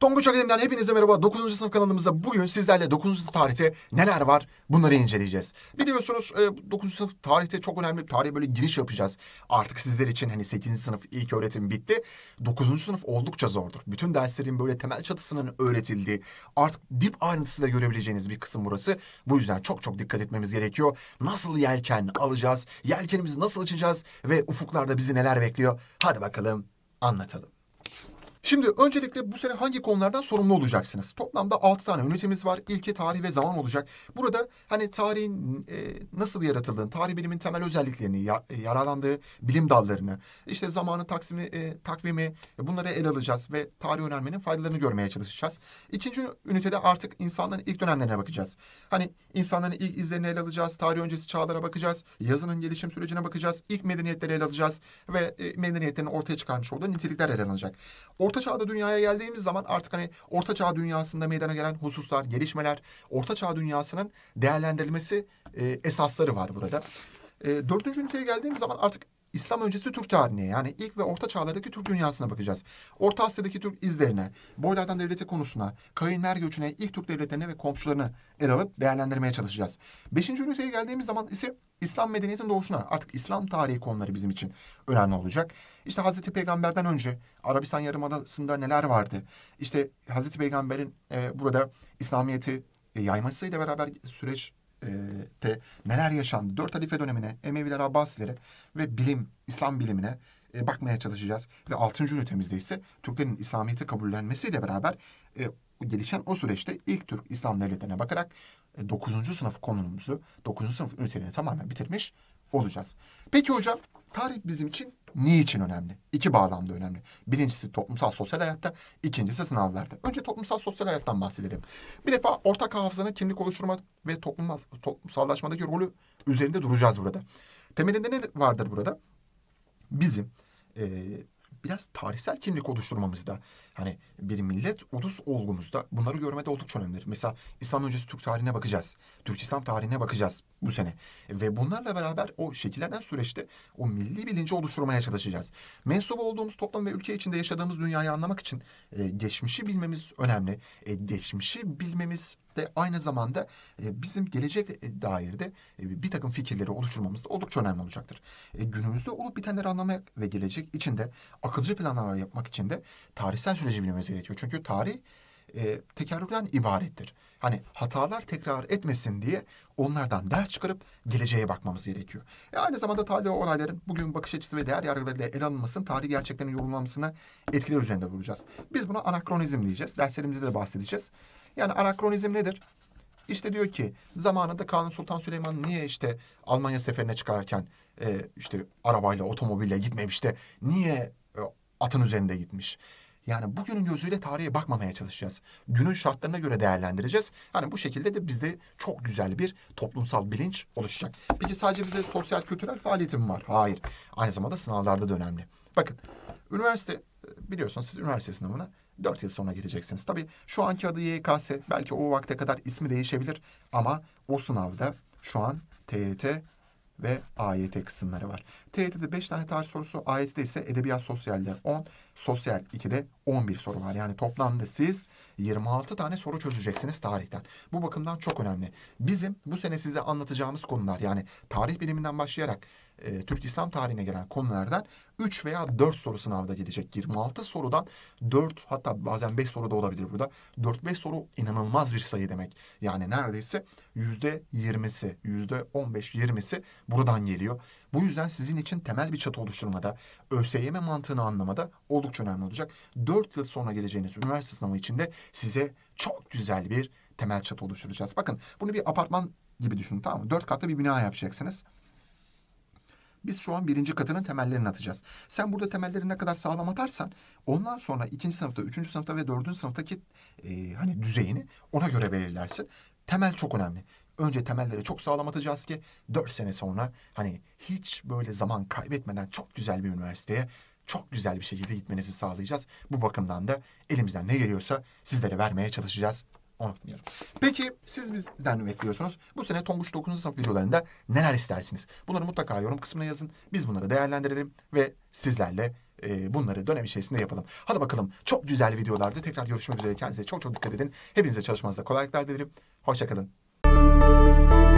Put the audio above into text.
Tonguç Akademi'den hepinize merhaba. 9. sınıf kanalımızda bugün sizlerle 9. sınıf tarihte neler var bunları inceleyeceğiz. Biliyorsunuz 9. E, sınıf tarihte çok önemli bir tarihe böyle giriş yapacağız. Artık sizler için hani 8. sınıf ilk öğretim bitti. 9. sınıf oldukça zordur. Bütün derslerin böyle temel çatısının öğretildiği artık dip ayrıntısıyla görebileceğiniz bir kısım burası. Bu yüzden çok çok dikkat etmemiz gerekiyor. Nasıl yelken alacağız? Yelkenimizi nasıl açacağız? Ve ufuklarda bizi neler bekliyor? Hadi bakalım anlatalım. Şimdi öncelikle bu sene hangi konulardan sorumlu olacaksınız? Toplamda altı tane ünitemiz var. İlki tarih ve zaman olacak. Burada hani tarihin e, nasıl yaratıldığını, tarih bilimin temel özelliklerini, ya, e, yararlandığı bilim dallarını, işte zamanı taksimi, e, takvimi e, bunları ele alacağız ve tarih öğrenmenin faydalarını görmeye çalışacağız. İkinci ünitede artık insanların ilk dönemlerine bakacağız. Hani insanların ilk izlerini ele alacağız, tarih öncesi çağlara bakacağız, yazının gelişim sürecine bakacağız, ilk medeniyetleri ele alacağız ve e, medeniyetlerin ortaya çıkarmış olduğu nitelikler ele alınacak. O orta çağda dünyaya geldiğimiz zaman artık hani orta çağ dünyasında meydana gelen hususlar, gelişmeler, orta çağ dünyasının değerlendirilmesi e, esasları var burada. E, dördüncü üniteye geldiğimiz zaman artık İslam öncesi Türk tarihine yani ilk ve orta çağlardaki Türk dünyasına bakacağız. Orta Asya'daki Türk izlerine, boylardan devlete konusuna, kavimler göçüne, ilk Türk devletlerine ve komşularını ele alıp değerlendirmeye çalışacağız. Beşinci üniteye geldiğimiz zaman ise İslam medeniyetinin doğuşuna artık İslam tarihi konuları bizim için önemli olacak. İşte Hazreti Peygamber'den önce Arabistan Yarımadası'nda neler vardı? İşte Hazreti Peygamber'in e, burada İslamiyet'i e, yaymasıyla beraber süreç te neler yaşandı? Dört halife dönemine, Emeviler, Abbasilere ve bilim, İslam bilimine e, bakmaya çalışacağız. Ve altıncı ünitemizde ise Türklerin İslamiyet'i kabullenmesiyle beraber e, gelişen o süreçte ilk Türk İslam devletlerine bakarak e, 9. sınıf konumumuzu, 9. sınıf ünitelerini tamamen bitirmiş olacağız. Peki hocam Tarih bizim için niçin önemli? İki bağlamda önemli. Birincisi toplumsal sosyal hayatta, ikincisi sınavlarda. Önce toplumsal sosyal hayattan bahsedelim. Bir defa ortak hafızanın kimlik oluşturma ve toplumsal, toplumsallaşmadaki rolü üzerinde duracağız burada. Temelinde ne vardır burada? Bizim e, biraz tarihsel kimlik oluşturmamızda hani bir millet ulus olgumuzda bunları görmede oldukça önemlidir. Mesela İslam öncesi Türk tarihine bakacağız. Türk İslam tarihine bakacağız bu sene. Ve bunlarla beraber o şekillenen süreçte o milli bilinci oluşturmaya çalışacağız. Mensup olduğumuz toplum ve ülke içinde yaşadığımız dünyayı anlamak için e, geçmişi bilmemiz önemli. E, geçmişi bilmemiz de aynı zamanda e, bizim gelecek e, dairde e, bir takım fikirleri oluşturmamızda oldukça önemli olacaktır. Günümüzde olup bitenleri anlamak ve gelecek içinde akılcı planlar yapmak için de tarihsel süreci bilmemiz gerekiyor. Çünkü tarih e, tekerrürden ibarettir. Hani hatalar tekrar etmesin diye onlardan ders çıkarıp geleceğe bakmamız gerekiyor. E aynı zamanda tarihi olayların bugün bakış açısı ve değer yargılarıyla ele alınmasının tarihi gerçeklerin yorumlanmasına etkiler üzerinde bulacağız. Biz buna anakronizm diyeceğiz. Derslerimizde de bahsedeceğiz. Yani anakronizm nedir? İşte diyor ki zamanında Kanun Sultan Süleyman niye işte Almanya seferine çıkarken e, işte arabayla, otomobille gitmemiş de niye e, atın üzerinde gitmiş? Yani bugünün gözüyle tarihe bakmamaya çalışacağız. Günün şartlarına göre değerlendireceğiz. Yani bu şekilde de bizde çok güzel bir toplumsal bilinç oluşacak. Peki sadece bize sosyal kültürel faaliyetim var? Hayır. Aynı zamanda sınavlarda da önemli. Bakın üniversite e, biliyorsunuz siz üniversite sınavına dört yıl sonra gireceksiniz. Tabii şu anki adı YKS belki o vakte kadar ismi değişebilir ama o sınavda şu an TYT ve AYT kısımları var. TYT'de beş tane tarih sorusu, AYT'de ise edebiyat sosyalde on, Sosyal 2'de 11 soru var. Yani toplamda siz 26 tane soru çözeceksiniz tarihten. Bu bakımdan çok önemli. Bizim bu sene size anlatacağımız konular yani tarih biliminden başlayarak e, Türk İslam tarihine gelen konulardan 3 veya 4 soru sınavda gelecek. 26 sorudan 4 hatta bazen 5 soru da olabilir burada. 4-5 soru inanılmaz bir sayı demek. Yani neredeyse %20'si, %15-20'si buradan geliyor. Bu yüzden sizin için temel bir çatı oluşturmada, ÖSYM mantığını anlamada oldukça çok önemli olacak. Dört yıl sonra geleceğiniz üniversite sınavı içinde size çok güzel bir temel çatı oluşturacağız. Bakın bunu bir apartman gibi düşünün tamam mı? Dört katlı bir bina yapacaksınız. Biz şu an birinci katının temellerini atacağız. Sen burada temelleri ne kadar sağlam atarsan ondan sonra ikinci sınıfta, üçüncü sınıfta ve dördüncü sınıftaki e, hani düzeyini ona göre belirlersin. Temel çok önemli. Önce temelleri çok sağlam atacağız ki dört sene sonra hani hiç böyle zaman kaybetmeden çok güzel bir üniversiteye çok güzel bir şekilde gitmenizi sağlayacağız. Bu bakımdan da elimizden ne geliyorsa sizlere vermeye çalışacağız. Unutmayalım. Peki siz bizden ne bekliyorsunuz? Bu sene Tonguç 9. sınıf videolarında neler istersiniz? Bunları mutlaka yorum kısmına yazın. Biz bunları değerlendirelim ve sizlerle e, bunları dönem içerisinde yapalım. Hadi bakalım çok güzel videolarda tekrar görüşmek üzere. Kendinize çok çok dikkat edin. Hepinize çalışmanızda kolaylıklar dilerim. Hoşçakalın.